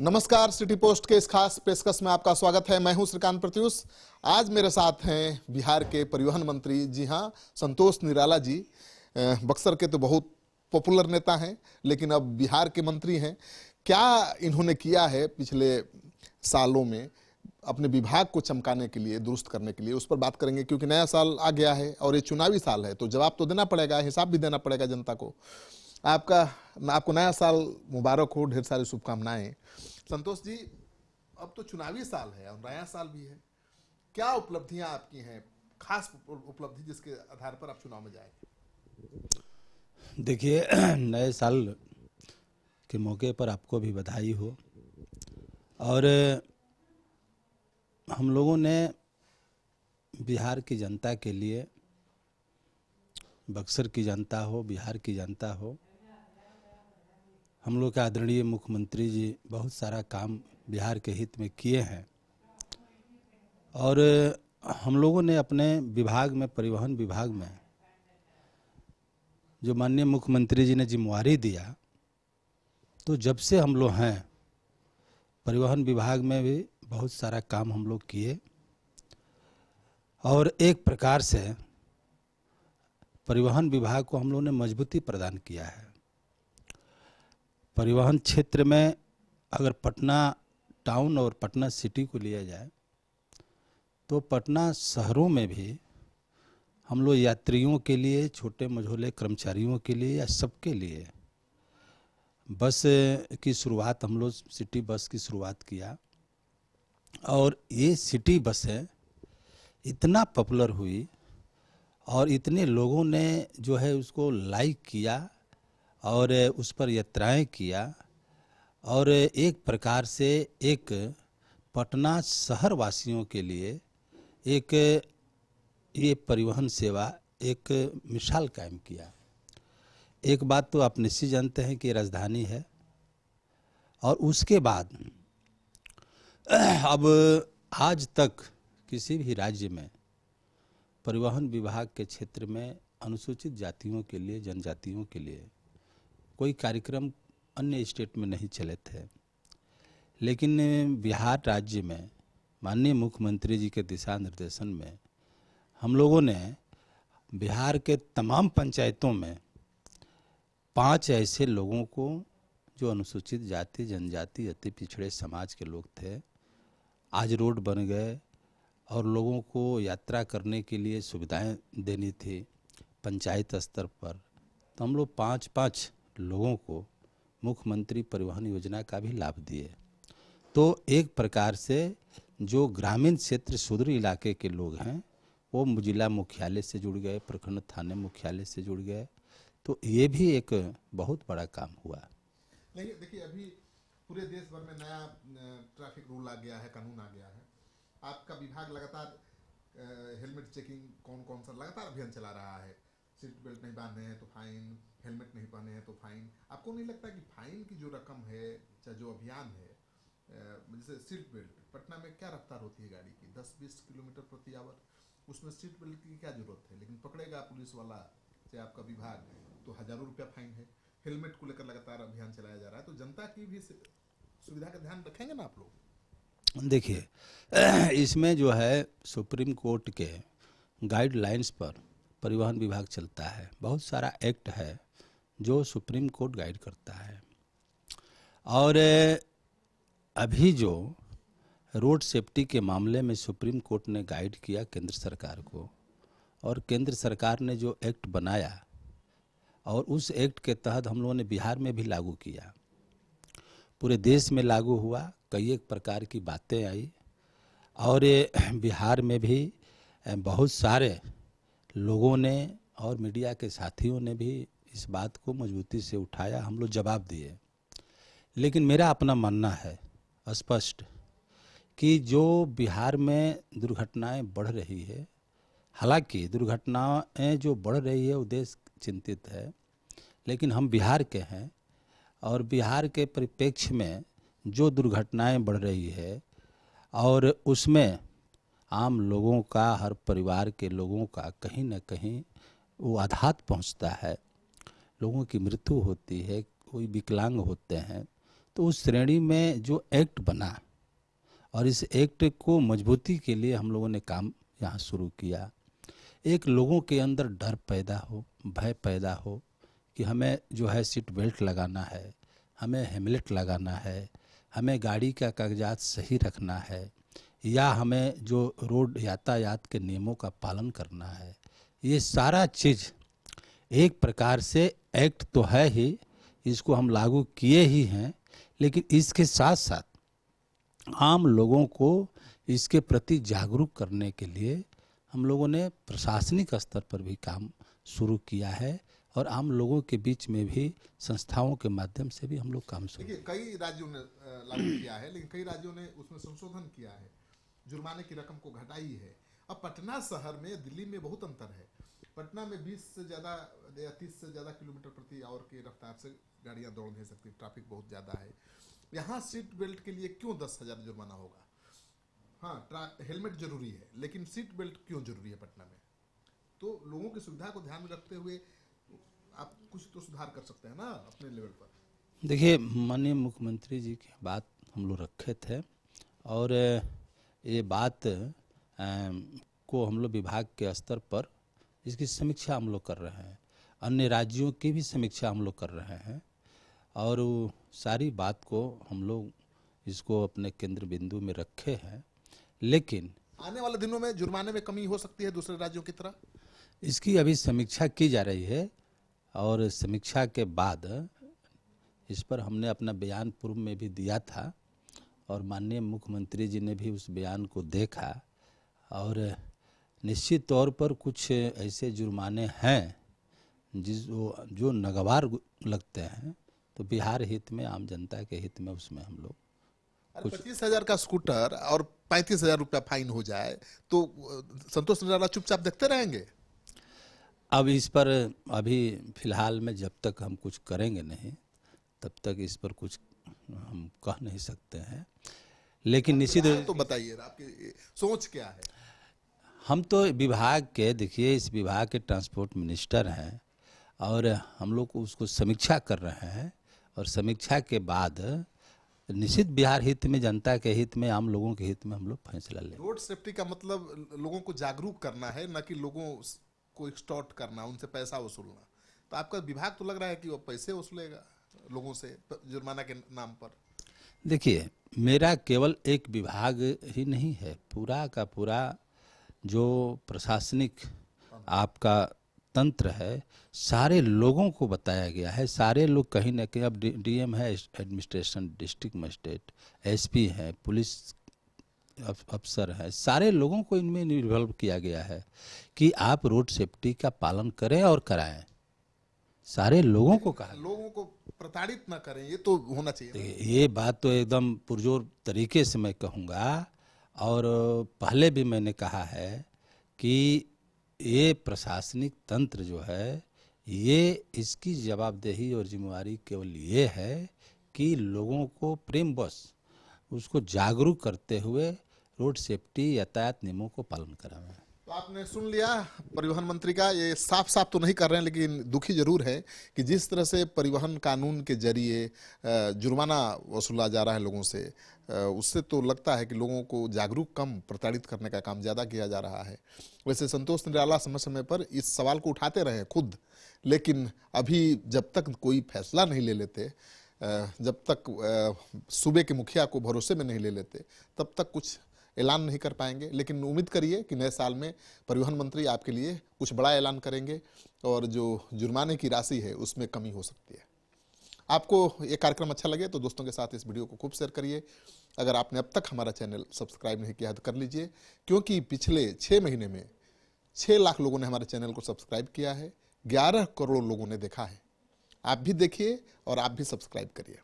नमस्कार city post के इस खास पेशकश में आपका स्वागत है मैं हूं श्रीकांत प्रत्युष आज मेरे साथ हैं बिहार के परिवहन मंत्री जी हां संतोष निराला जी बक्सर के तो बहुत पॉपुलर नेता हैं लेकिन अब बिहार के मंत्री हैं क्या इन्होंने किया है पिछले सालों में अपने विभाग को चमकाने के लिए दुरुस्त करने के लिए उस पर बात करेंगे क्योंकि नया साल आ गया है और ये चुनावी साल है तो जवाब तो देना पड़ेगा हिसाब भी देना पड़ेगा जनता को आपका आपको नया साल मुबारक हो ढेर सारी शुभकामनाएं संतोष जी अब तो चुनावी साल है और नया साल भी है क्या उपलब्धियां आपकी हैं खास उपलब्धि जिसके आधार पर आप चुनाव में जाएंगे देखिए नए साल के मौके पर आपको भी बधाई हो और हम लोगों ने बिहार की जनता के लिए बक्सर की जनता हो बिहार की जनता हो हम लोग के आदरणीय मुख्यमंत्री जी बहुत सारा काम बिहार के हित में किए हैं और हम लोगों ने अपने विभाग में परिवहन विभाग में जो माननीय मुख्यमंत्री जी ने जिम्मेवारी दिया तो जब से हम लोग हैं परिवहन विभाग में भी बहुत सारा काम हम लोग किए और एक प्रकार से परिवहन विभाग को हम लोगों ने मजबूती प्रदान किया है परिवहन क्षेत्र में अगर पटना टाउन और पटना सिटी को लिया जाए तो पटना शहरों में भी हम लोग यात्रियों के लिए छोटे मझोले कर्मचारियों के लिए या सबके लिए बस की शुरुआत हम लोग सिटी बस की शुरुआत किया और ये सिटी बसें इतना पॉपुलर हुई और इतने लोगों ने जो है उसको लाइक किया और उस पर यात्राएं किया और एक प्रकार से एक पटना शहर वासियों के लिए एक ये परिवहन सेवा एक मिसाल कायम किया एक बात तो आप निश्चित जानते हैं कि राजधानी है और उसके बाद अब आज तक किसी भी राज्य में परिवहन विभाग के क्षेत्र में अनुसूचित जातियों के लिए जनजातियों के लिए कोई कार्यक्रम अन्य स्टेट में नहीं चले थे लेकिन बिहार राज्य में माननीय मुख्यमंत्री जी के दिशा निर्देशन में हम लोगों ने बिहार के तमाम पंचायतों में पांच ऐसे लोगों को जो अनुसूचित जाति जनजाति अति पिछड़े समाज के लोग थे आज रोड बन गए और लोगों को यात्रा करने के लिए सुविधाएं देनी थी पंचायत स्तर पर तो हम लोग पाँच पाँच लोगों को मुख्यमंत्री परिवहन योजना का भी लाभ दिए तो एक प्रकार से जो ग्रामीण क्षेत्र सुदूर इलाके के लोग हैं वो जिला मुख्यालय से जुड़ गए प्रखंड थाने मुख्यालय से जुड़ गए तो ये भी एक बहुत बड़ा काम हुआ नहीं देखिए अभी पूरे देश भर में नया ट्रैफिक रूल आ गया है कानून आ गया है आपका विभाग लगातार हेलमेट चेकिंग कौन कौन सा लगातार अभियान चला रहा है सीट बेल्ट नहीं बांधे हैं तो फाइन हेलमेट नहीं पहने हैं तो फाइन आपको नहीं लगता कि फाइन की जो रकम है चाहे जो अभियान है जैसे सीट बेल्ट पटना में क्या रफ्तार होती है गाड़ी की दस बीस किलोमीटर प्रति आवर उसमें सीट बेल्ट की क्या जरूरत है लेकिन पकड़ेगा पुलिस वाला चाहे आपका विभाग तो हजारों रुपया फाइन है हेलमेट को लेकर लगातार अभियान चलाया जा रहा है तो जनता की भी सुविधा का ध्यान रखेंगे ना आप लोग देखिए इसमें जो है सुप्रीम कोर्ट के गाइडलाइंस पर परिवहन विभाग चलता है बहुत सारा एक्ट है जो सुप्रीम कोर्ट गाइड करता है और अभी जो रोड सेफ्टी के मामले में सुप्रीम कोर्ट ने गाइड किया केंद्र सरकार को और केंद्र सरकार ने जो एक्ट बनाया और उस एक्ट के तहत हम लोगों ने बिहार में भी लागू किया पूरे देश में लागू हुआ कई एक प्रकार की बातें आई और बिहार में भी बहुत सारे लोगों ने और मीडिया के साथियों ने भी इस बात को मजबूती से उठाया हम लोग जवाब दिए लेकिन मेरा अपना मानना है स्पष्ट कि जो बिहार में दुर्घटनाएं बढ़ रही है हालांकि दुर्घटनाएं जो बढ़ रही है वो देश चिंतित है लेकिन हम बिहार के हैं और बिहार के परिप्रेक्ष्य में जो दुर्घटनाएं बढ़ रही है और उसमें आम लोगों का हर परिवार के लोगों का कहीं ना कहीं वो आधात पहुंचता है लोगों की मृत्यु होती है कोई विकलांग होते हैं तो उस श्रेणी में जो एक्ट बना और इस एक्ट को मजबूती के लिए हम लोगों ने काम यहाँ शुरू किया एक लोगों के अंदर डर पैदा हो भय पैदा हो कि हमें जो है सीट बेल्ट लगाना है हमें हेमलेट लगाना है हमें गाड़ी का कागजात सही रखना है या हमें जो रोड यातायात के नियमों का पालन करना है ये सारा चीज़ एक प्रकार से एक्ट तो है ही इसको हम लागू किए ही हैं लेकिन इसके साथ साथ आम लोगों को इसके प्रति जागरूक करने के लिए हम लोगों ने प्रशासनिक स्तर पर भी काम शुरू किया है और आम लोगों के बीच में भी संस्थाओं के माध्यम से भी हम लोग काम शुरू कई राज्यों ने लागू किया है लेकिन कई राज्यों ने उसमें संशोधन किया है जुर्माने की रकम को घटाई है अब पटना शहर में दिल्ली में बहुत अंतर है पटना में 20 से ज़्यादा या 30 से ज़्यादा किलोमीटर प्रति आवर की रफ्तार से गाड़ियाँ दौड़ नहीं सकती ट्रैफिक बहुत ज़्यादा है यहाँ सीट बेल्ट के लिए क्यों दस हज़ार जुर्माना होगा हाँ हेलमेट जरूरी है लेकिन सीट बेल्ट क्यों जरूरी है पटना में तो लोगों की सुविधा को ध्यान में रखते हुए आप कुछ तो सुधार कर सकते हैं ना अपने लेवल पर देखिए माननीय मुख्यमंत्री जी की बात हम लोग रखे थे और ये बात को हम लोग विभाग के स्तर पर इसकी समीक्षा हम लोग कर रहे हैं अन्य राज्यों की भी समीक्षा हम लोग कर रहे हैं और सारी बात को हम लोग इसको अपने केंद्र बिंदु में रखे हैं लेकिन आने वाले दिनों में जुर्माने में कमी हो सकती है दूसरे राज्यों की तरह इसकी अभी समीक्षा की जा रही है और समीक्षा के बाद इस पर हमने अपना बयान पूर्व में भी दिया था और माननीय मुख्यमंत्री जी ने भी उस बयान को देखा और निश्चित तौर पर कुछ ऐसे जुर्माने हैं जिस वो जो नगवार लगते हैं तो बिहार हित में आम जनता के हित में उसमें हम लोग पच्चीस हजार का स्कूटर और पैंतीस हजार रुपया फाइन हो जाए तो संतोष नजारा चुपचाप देखते रहेंगे अब इस पर अभी फिलहाल में जब तक हम कुछ करेंगे नहीं तब तक इस पर कुछ हम कह नहीं सकते हैं लेकिन निश्चित तो बताइए आपकी सोच क्या है हम तो विभाग के देखिए इस विभाग के ट्रांसपोर्ट मिनिस्टर हैं और हम लोग उसको समीक्षा कर रहे हैं और समीक्षा के बाद निश्चित बिहार हित में जनता के हित में आम लोगों के हित में हम लोग फैसला लें रोड सेफ्टी का मतलब लोगों को जागरूक करना है न कि लोगों को एक्सटॉर्ट करना उनसे पैसा वसूलना तो आपका विभाग तो लग रहा है कि वो पैसे वसूलेगा लोगों से जुर्माना के नाम पर देखिए मेरा केवल एक विभाग ही नहीं है पूरा का पूरा जो प्रशासनिक आपका तंत्र है सारे लोगों को बताया गया है सारे लोग कहीं ना कहीं अब डीएम है एडमिनिस्ट्रेशन डिस्ट्रिक्ट मजिस्ट्रेट एसपी है पुलिस अफसर है सारे लोगों को इनमें इन्वॉल्व किया गया है कि आप रोड सेफ्टी का पालन करें और कराएं सारे लोगों को कहा लोगों को प्रताड़ित ना करें ये तो होना चाहिए ये बात तो एकदम पुरजोर तरीके से मैं कहूँगा और पहले भी मैंने कहा है कि ये प्रशासनिक तंत्र जो है ये इसकी जवाबदेही और जिम्मेवारी केवल ये है कि लोगों को प्रेम बस उसको जागरूक करते हुए रोड सेफ्टी यातायात नियमों को पालन करावें तो आपने सुन लिया परिवहन मंत्री का ये साफ साफ तो नहीं कर रहे हैं लेकिन दुखी जरूर है कि जिस तरह से परिवहन कानून के जरिए जुर्माना वसूला जा रहा है लोगों से उससे तो लगता है कि लोगों को जागरूक कम प्रताड़ित करने का काम ज़्यादा किया जा रहा है वैसे संतोष निराला समय समय पर इस सवाल को उठाते रहे खुद लेकिन अभी जब तक कोई फैसला नहीं ले लेते जब तक सूबे के मुखिया को भरोसे में नहीं ले लेते तब तक कुछ ऐलान नहीं कर पाएंगे लेकिन उम्मीद करिए कि नए साल में परिवहन मंत्री आपके लिए कुछ बड़ा ऐलान करेंगे और जो जुर्माने की राशि है उसमें कमी हो सकती है आपको ये कार्यक्रम अच्छा लगे तो दोस्तों के साथ इस वीडियो को खूब शेयर करिए अगर आपने अब तक हमारा चैनल सब्सक्राइब नहीं किया तो कर लीजिए क्योंकि पिछले छः महीने में छः लाख लोगों ने हमारे चैनल को सब्सक्राइब किया है ग्यारह करोड़ लोगों ने देखा है आप भी देखिए और आप भी सब्सक्राइब करिए